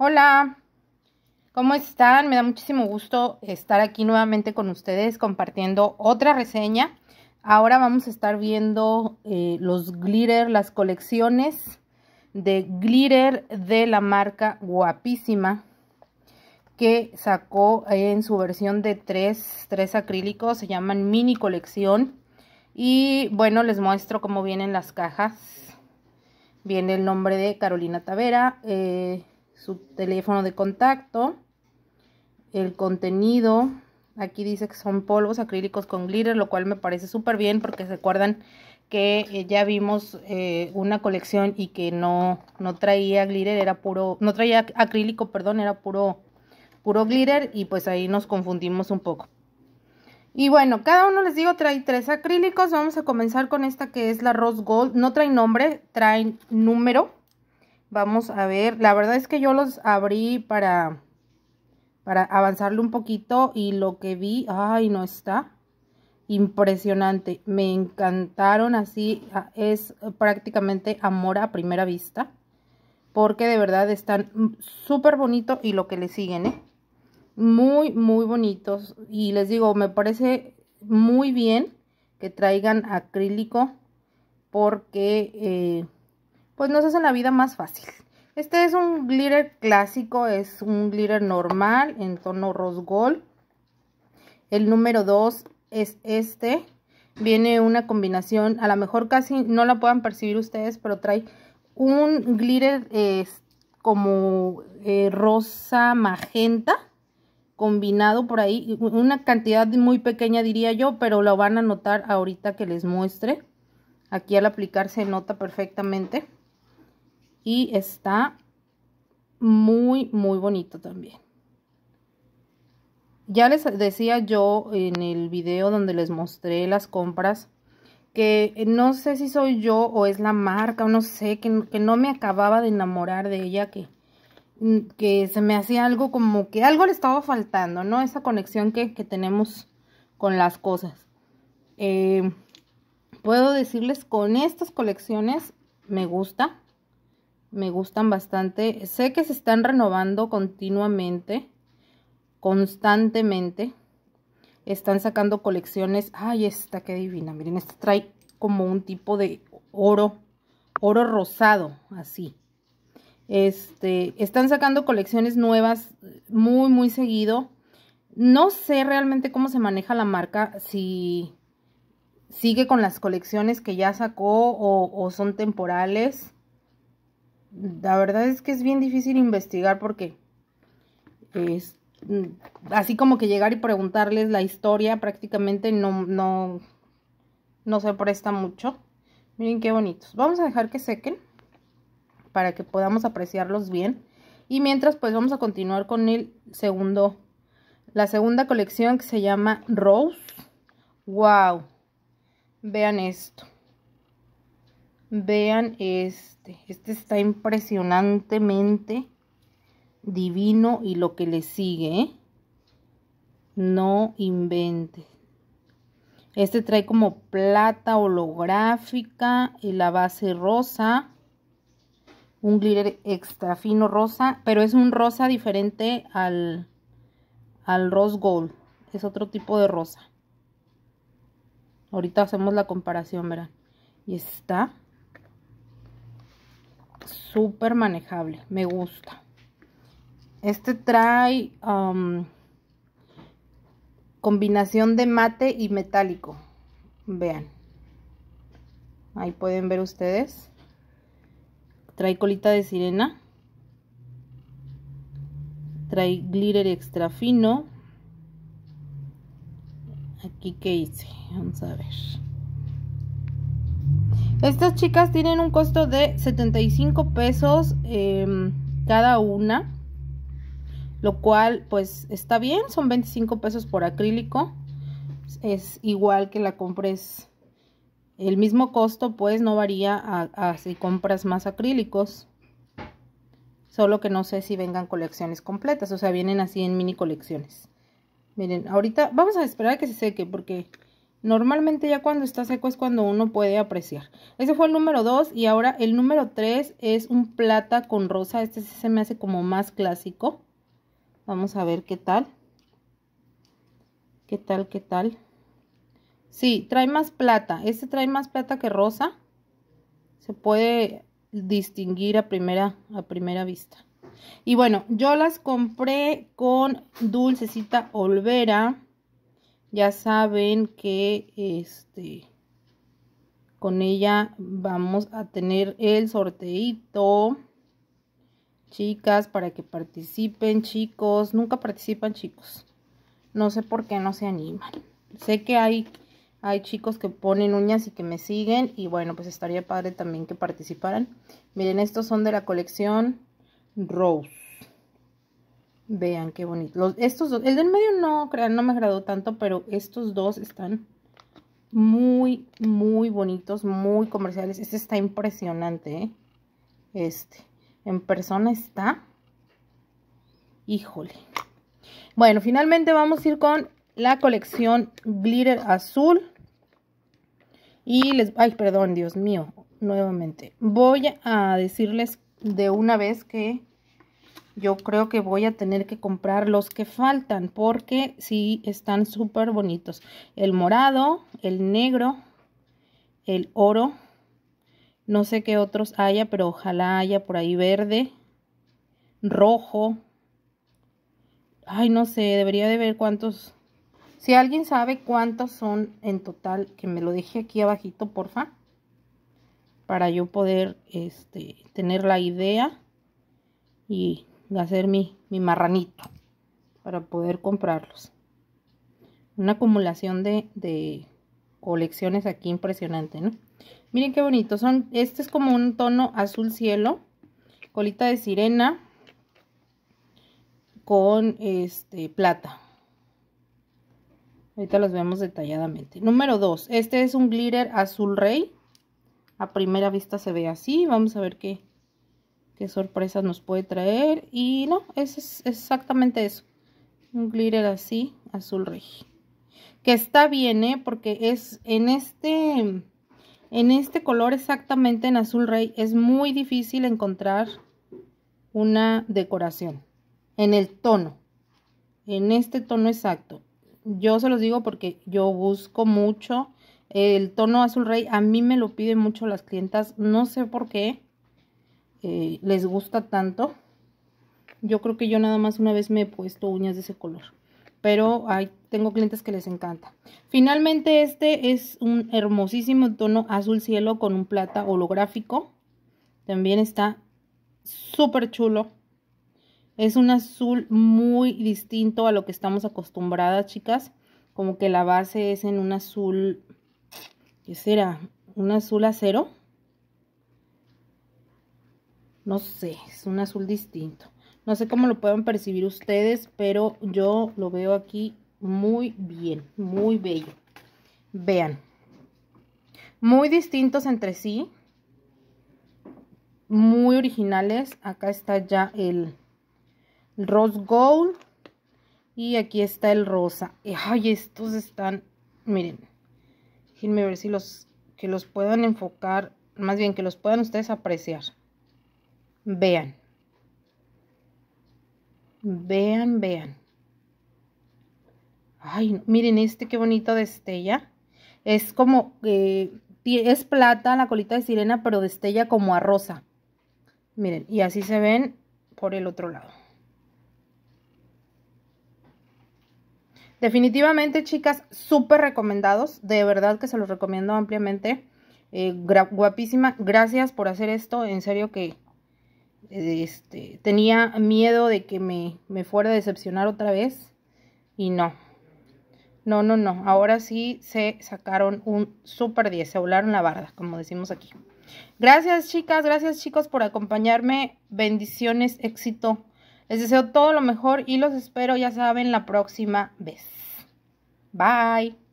Hola, ¿cómo están? Me da muchísimo gusto estar aquí nuevamente con ustedes compartiendo otra reseña. Ahora vamos a estar viendo eh, los glitter, las colecciones de glitter de la marca Guapísima que sacó en su versión de tres, acrílicos, se llaman mini colección. Y bueno, les muestro cómo vienen las cajas. Viene el nombre de Carolina Tavera. Eh, su teléfono de contacto, el contenido. Aquí dice que son polvos acrílicos con glitter, lo cual me parece súper bien porque se acuerdan que eh, ya vimos eh, una colección y que no, no traía glitter, era puro, no traía acrílico, perdón, era puro, puro glitter y pues ahí nos confundimos un poco. Y bueno, cada uno les digo trae tres acrílicos. Vamos a comenzar con esta que es la Rose Gold. No trae nombre, trae número. Vamos a ver, la verdad es que yo los abrí para, para avanzarle un poquito y lo que vi, ay, no está. Impresionante, me encantaron así, ah, es prácticamente amor a primera vista. Porque de verdad están súper bonitos y lo que le siguen, ¿eh? Muy, muy bonitos. Y les digo, me parece muy bien que traigan acrílico porque... Eh, pues nos hacen la vida más fácil. Este es un glitter clásico, es un glitter normal en tono rose gold. El número 2 es este. Viene una combinación, a lo mejor casi no la puedan percibir ustedes, pero trae un glitter como eh, rosa magenta combinado por ahí. Una cantidad muy pequeña diría yo, pero lo van a notar ahorita que les muestre. Aquí al aplicar se nota perfectamente y está muy, muy bonito también. Ya les decía yo en el video donde les mostré las compras que no sé si soy yo o es la marca, o no sé, que, no me acababa de enamorar de ella, que, que se me hacía algo como que algo le estaba faltando, ¿no? Esa conexión que, tenemos con las cosas. Eh, puedo decirles, con estas colecciones me gusta, me gustan bastante. Sé que se están renovando continuamente, constantemente. Están sacando colecciones. Ay, esta que divina. Miren, esta trae como un tipo de oro, oro rosado, así. Este, están sacando colecciones nuevas muy, muy seguido. No sé realmente cómo se maneja la marca, si sigue con las colecciones que ya sacó o son temporales la verdad es que es bien difícil investigar porque es mm, así como que llegar y preguntarles la historia prácticamente no, no, no se presta mucho. Miren qué bonitos. Vamos a dejar que sequen para que podamos apreciarlos bien. Y mientras pues vamos a continuar con el segundo, la segunda colección que se llama Rose. ¡Wow! Vean esto. Vean este. Este está impresionantemente divino y lo que le sigue. ¿eh? No invente. Este trae como plata holográfica y la base rosa. Un glitter extra fino rosa, pero es un rosa diferente al, al rose gold. Es otro tipo de rosa. Ahorita hacemos la comparación, verán. Y está súper manejable, me gusta. Este trae um, combinación de mate y metálico. Vean. Ahí pueden ver ustedes. Trae colita de sirena. Trae glitter extra fino. Aquí que hice. Vamos a ver. Estas chicas tienen un costo de 75 pesos em, cada una, lo cual pues está bien, son 25 pesos por acrílico, es igual que la compres, el mismo costo pues no varía a, si compras más acrílicos, solo que no sé si vengan colecciones completas, o sea, vienen así en mini colecciones. Miren, ahorita vamos a esperar a que se seque porque Normalmente ya cuando está seco es cuando uno puede apreciar. Ese fue el número 2 y ahora el número 3 es un plata con rosa. Este se me hace como más clásico. Vamos a ver qué tal. ¿Qué tal? ¿Qué tal? Sí, trae más plata. Este trae más plata que rosa. Se puede distinguir a primera, a primera vista. Y bueno, yo las compré con Dulcecita Olvera ya saben que este con ella vamos a tener el sorteito chicas para que participen chicos nunca participan chicos no sé por qué no se animan sé que hay hay chicos que ponen uñas y que me siguen y bueno pues estaría padre también que participaran miren estos son de la colección rose Vean qué bonito. estos dos, el del medio no, no me agradó tanto, pero estos dos están muy, muy bonitos, muy comerciales. Este está impresionante, ¿eh? Este, en persona está. Híjole. Bueno, finalmente vamos a ir con la colección Glitter Azul. Y les... Ay, perdón, Dios mío, nuevamente. Voy a decirles de una vez que yo creo que voy a tener que comprar los que faltan porque sí están súper bonitos. El morado, el negro, el oro, no sé qué otros haya, pero ojalá haya por ahí verde, rojo. Ay, no sé, debería de ver cuántos... Si alguien sabe cuántos son en total, que me lo deje aquí abajito, porfa. Para yo poder este, tener la idea y de hacer mi, mi marranito para poder comprarlos. Una acumulación de, colecciones aquí impresionante, ¿no? Miren qué bonito, son, este es como un tono azul cielo, colita de sirena con este plata. Ahorita los vemos detalladamente. Número 2, este es un glitter azul rey. A primera vista se ve así, vamos a ver qué, qué sorpresa nos puede traer. Y no, es exactamente eso. Un glitter así, azul rey Que está bien, ¿eh? Porque es en este... En este color exactamente en azul rey es muy difícil encontrar una decoración en el tono, en este tono exacto. Yo se los digo porque yo busco mucho el tono azul rey, a mí me lo piden mucho las clientas, no sé por qué, eh, les gusta tanto. Yo creo que yo nada más una vez me he puesto uñas de ese color. Pero hay, tengo clientes que les encanta. Finalmente este es un hermosísimo tono azul cielo con un plata holográfico. También está súper chulo. Es un azul muy distinto a lo que estamos acostumbradas, chicas. Como que la base es en un azul, ¿qué será? Un azul acero no sé, es un azul distinto. No sé cómo lo pueden percibir ustedes, pero yo lo veo aquí muy bien, muy bello. Vean, muy distintos entre sí, muy originales. Acá está ya el rose gold y aquí está el rosa. Ay, estos están, miren, déjenme ver si los, que los puedan enfocar, más bien que los puedan ustedes apreciar. Vean. Vean, vean. Ay, miren este qué bonito destella. Es como, eh, es plata la colita de sirena, pero destella como a rosa. Miren, y así se ven por el otro lado. Definitivamente, chicas, súper recomendados. De verdad que se los recomiendo ampliamente. Eh, guapísima, gracias por hacer esto. En serio que este, tenía miedo de que me, me fuera a decepcionar otra vez y no. No, no, no. Ahora sí se sacaron un super 10, se volaron la barda, como decimos aquí. Gracias chicas, gracias chicos por acompañarme. Bendiciones, éxito. Les deseo todo lo mejor y los espero, ya saben, la próxima vez. Bye.